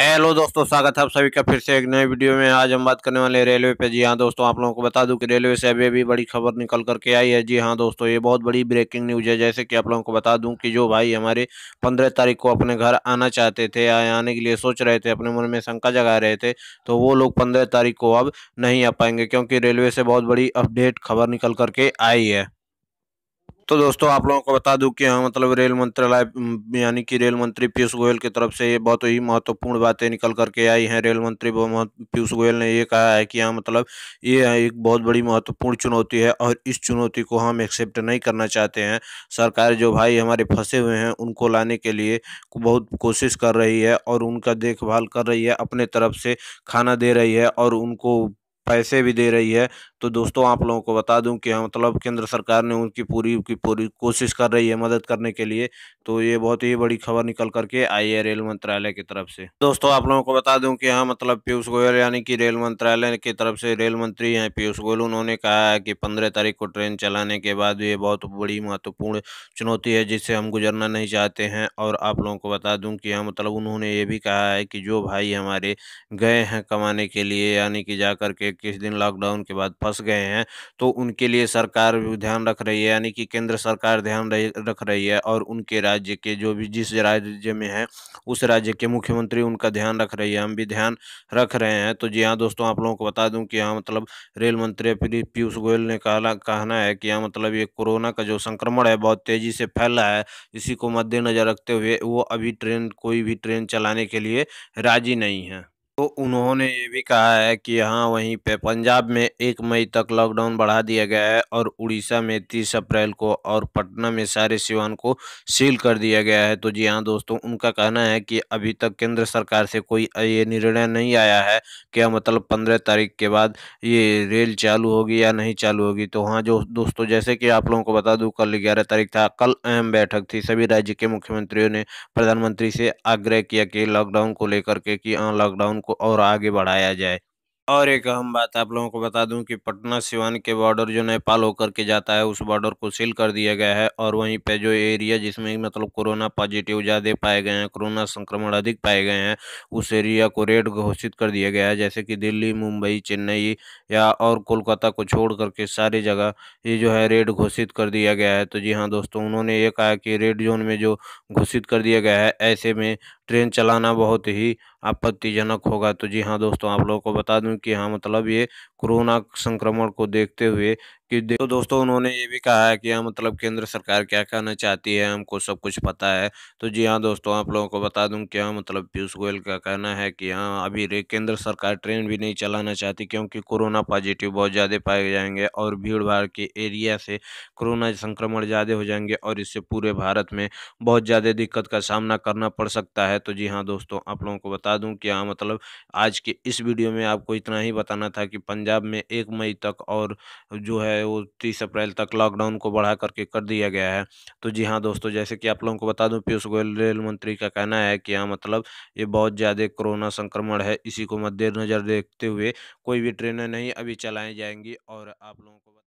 hello दोस्तों स्वागत है आप सभी का फिर से एक नए वीडियो में आज हम बात करने वाले रेलवे पे जी हाँ दोस्तों आप लोगों को बता दूं कि रेलवे से अभी अभी बड़ी खबर निकल करके आई है जी हाँ दोस्तों ये बहुत बड़ी ब्रेकिंग न्यूज है जैसे कि आप लोगों को बता दूं कि जो भाई हमारे पंद्रह तारीख को अपने घर आना चाहते थे या आने के लिए सोच रहे थे अपने मन में शंका जगा रहे थे तो वो लोग पंद्रह तारीख को अब नहीं आ पाएंगे क्योंकि रेलवे से बहुत बड़ी अपडेट खबर निकल करके आई है तो दोस्तों आप लोगों को बता दूं कि हाँ मतलब रेल मंत्रालय यानी कि रेल मंत्री पीयूष गोयल की तरफ से ये बहुत ही महत्वपूर्ण बातें निकल करके आई हैं रेल मंत्री पीयूष गोयल ने ये कहा है कि हाँ मतलब ये एक बहुत बड़ी महत्वपूर्ण चुनौती है और इस चुनौती को हम एक्सेप्ट नहीं करना चाहते हैं सरकार जो भाई हमारे फंसे हुए हैं उनको लाने के लिए बहुत कोशिश कर रही है और उनका देखभाल कर रही है अपने तरफ से खाना दे रही है और उनको पैसे भी दे रही है तो दोस्तों आप लोगों को बता दूं कि हाँ, मतलब केंद्र सरकार ने उनकी पूरी की पूरी कोशिश कर रही है मदद करने के लिए तो ये बहुत ही बड़ी खबर निकल करके आई है रेल मंत्रालय की तरफ से दोस्तों आप लोगों को बता दूं कि हाँ मतलब पीयूष गोयल यानी कि रेल मंत्रालय की तरफ से रेल मंत्री हैं पीयूष गोयल उन्होंने कहा है कि पंद्रह तारीख को ट्रेन चलाने के बाद ये बहुत बड़ी महत्वपूर्ण चुनौती है जिससे हम गुजरना नहीं चाहते हैं और आप लोगों को बता दूँ कि हाँ मतलब उन्होंने ये भी कहा है कि जो भाई हमारे गए हैं कमाने के लिए यानी कि जा के किस दिन लॉकडाउन के बाद फंस गए हैं तो उनके लिए सरकार ध्यान रख रही है यानी कि केंद्र सरकार ध्यान रख रही है और उनके राज्य के जो भी जिस राज्य में है उस राज्य के मुख्यमंत्री उनका ध्यान रख रही है हम भी ध्यान रख रहे हैं तो जी हाँ दोस्तों आप लोगों को बता दूँ कि यहाँ मतलब रेल मंत्री पीयूष गोयल ने कहा कहना है कि यहाँ मतलब ये कोरोना का जो संक्रमण है बहुत तेज़ी से फैल रहा है इसी को मद्देनज़र रखते हुए वो अभी ट्रेन कोई भी ट्रेन चलाने के लिए राजी नहीं है तो उन्होंने ये भी कहा है कि हाँ वहीं पे पंजाब में एक मई तक लॉकडाउन बढ़ा दिया गया है और उड़ीसा में तीस अप्रैल को और पटना में सारे सिवान को सील कर दिया गया है तो जी हाँ दोस्तों उनका कहना है कि अभी तक केंद्र सरकार से कोई ये निर्णय नहीं आया है क्या मतलब पंद्रह तारीख के बाद ये रेल चालू होगी या नहीं चालू होगी तो हाँ जो दोस्तों जैसे कि आप लोगों को बता दूँ कल ग्यारह तारीख था कल अहम बैठक थी सभी राज्य के मुख्यमंत्रियों ने प्रधानमंत्री से आग्रह किया कि लॉकडाउन को लेकर के कि हाँ लॉकडाउन को और आगे बढ़ाया जाए और एक अहम बात आप लोगों को बता दूं कि पटना सिवान के बॉर्डर जो नेपाल होकर के जाता है उस बॉर्डर को सील कर दिया गया है और वहीं पे जो एरिया जिसमें मतलब कोरोना पॉजिटिव ज़्यादा पाए गए हैं कोरोना संक्रमण अधिक पाए गए हैं उस एरिया को रेड घोषित कर दिया गया है जैसे कि दिल्ली मुंबई चेन्नई या और कोलकाता को छोड़ करके सारी जगह ये जो है रेड घोषित कर दिया गया है तो जी हाँ दोस्तों उन्होंने ये कहा कि रेड जोन में जो घोषित कर दिया गया है ऐसे में ट्रेन चलाना बहुत ही आपत्तिजनक होगा तो जी हाँ दोस्तों आप लोगों को बता दूं कि हाँ मतलब ये कोरोना संक्रमण को देखते हुए कि तो दोस्तों उन्होंने ये भी कहा है कि हाँ मतलब केंद्र सरकार क्या कहना चाहती है हमको सब कुछ पता है तो जी हाँ दोस्तों आप लोगों को बता दूं कि हाँ मतलब पीयूष गोयल का कहना है कि हाँ अभी केंद्र सरकार ट्रेन भी नहीं चलाना चाहती क्योंकि कोरोना पॉजिटिव बहुत ज़्यादा पाए जाएंगे और भीड़ भाड़ के एरिया से कोरोना संक्रमण ज़्यादा हो जाएंगे और इससे पूरे भारत में बहुत ज़्यादा दिक्कत का सामना करना पड़ सकता है तो जी हाँ दोस्तों आप लोगों को बता दूँ कि हाँ मतलब आज के इस वीडियो में आपको इतना ही बताना था कि पंजाब में एक मई तक और जो है है वो तीस अप्रैल तक लॉकडाउन को बढ़ा करके कर दिया गया है तो जी हाँ दोस्तों जैसे कि आप लोगों को बता दूं पीयूष गोयल रेल मंत्री का कहना है कि हाँ मतलब ये बहुत ज़्यादा कोरोना संक्रमण है इसी को मद्देनज़र देखते हुए कोई भी ट्रेनें नहीं अभी चलाई जाएंगी और आप लोगों को